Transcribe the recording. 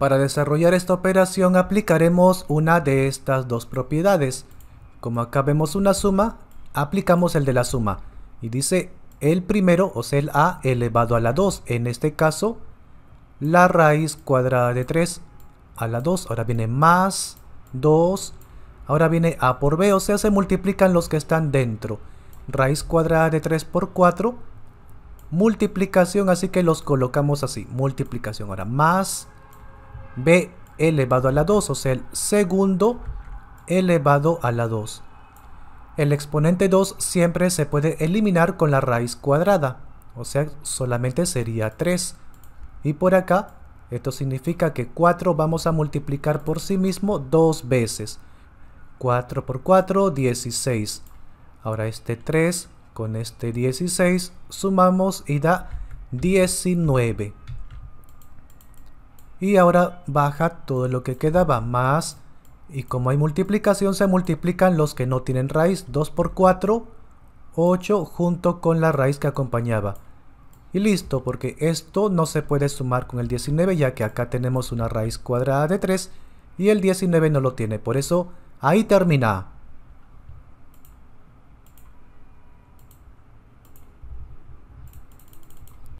Para desarrollar esta operación aplicaremos una de estas dos propiedades. Como acá vemos una suma, aplicamos el de la suma. Y dice el primero, o sea el a elevado a la 2. En este caso, la raíz cuadrada de 3 a la 2. Ahora viene más 2. Ahora viene a por b, o sea se multiplican los que están dentro. Raíz cuadrada de 3 por 4. Multiplicación, así que los colocamos así. Multiplicación. Ahora más b elevado a la 2, o sea, el segundo elevado a la 2. El exponente 2 siempre se puede eliminar con la raíz cuadrada, o sea, solamente sería 3. Y por acá, esto significa que 4 vamos a multiplicar por sí mismo dos veces. 4 por 4, 16. Ahora este 3 con este 16 sumamos y da 19. Y ahora baja todo lo que quedaba, más... Y como hay multiplicación, se multiplican los que no tienen raíz. 2 por 4, 8 junto con la raíz que acompañaba. Y listo, porque esto no se puede sumar con el 19, ya que acá tenemos una raíz cuadrada de 3 y el 19 no lo tiene. Por eso, ahí termina.